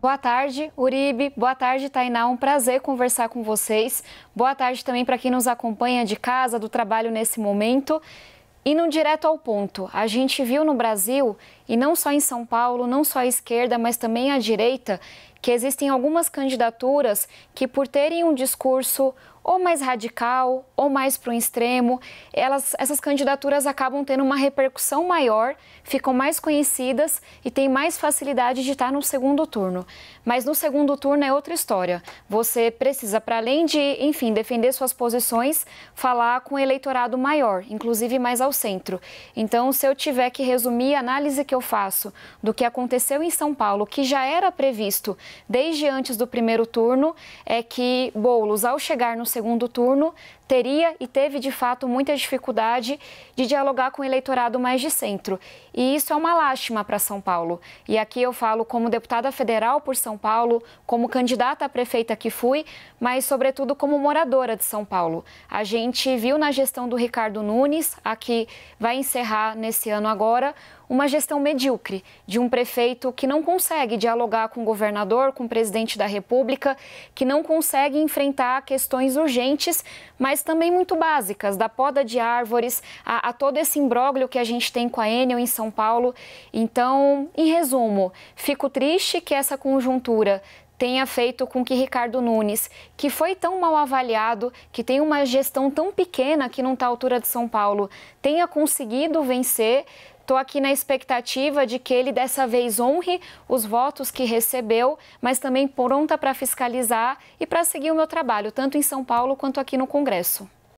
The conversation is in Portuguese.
Boa tarde, Uribe. Boa tarde, Tainá. Um prazer conversar com vocês. Boa tarde também para quem nos acompanha de casa, do trabalho nesse momento. E no direto ao ponto, a gente viu no Brasil e não só em São Paulo, não só a esquerda, mas também a direita, que existem algumas candidaturas que, por terem um discurso ou mais radical ou mais para o extremo, elas, essas candidaturas acabam tendo uma repercussão maior, ficam mais conhecidas e têm mais facilidade de estar no segundo turno. Mas no segundo turno é outra história. Você precisa, para além de, enfim, defender suas posições, falar com um eleitorado maior, inclusive mais ao centro. Então, se eu tiver que resumir a análise que eu eu faço do que aconteceu em São Paulo, que já era previsto desde antes do primeiro turno, é que Boulos, ao chegar no segundo turno, teria e teve de fato muita dificuldade de dialogar com o eleitorado mais de centro. E isso é uma lástima para São Paulo. E aqui eu falo como deputada federal por São Paulo, como candidata a prefeita que fui, mas sobretudo como moradora de São Paulo. A gente viu na gestão do Ricardo Nunes, a que vai encerrar nesse ano agora, uma gestão medíocre de um prefeito que não consegue dialogar com o governador, com o presidente da República, que não consegue enfrentar questões urgentes, mas também muito básicas, da poda de árvores a, a todo esse imbróglio que a gente tem com a Enel em São Paulo. Então, em resumo, fico triste que essa conjuntura tenha feito com que Ricardo Nunes, que foi tão mal avaliado, que tem uma gestão tão pequena que não está à altura de São Paulo, tenha conseguido vencer Estou aqui na expectativa de que ele dessa vez honre os votos que recebeu, mas também pronta para fiscalizar e para seguir o meu trabalho, tanto em São Paulo quanto aqui no Congresso.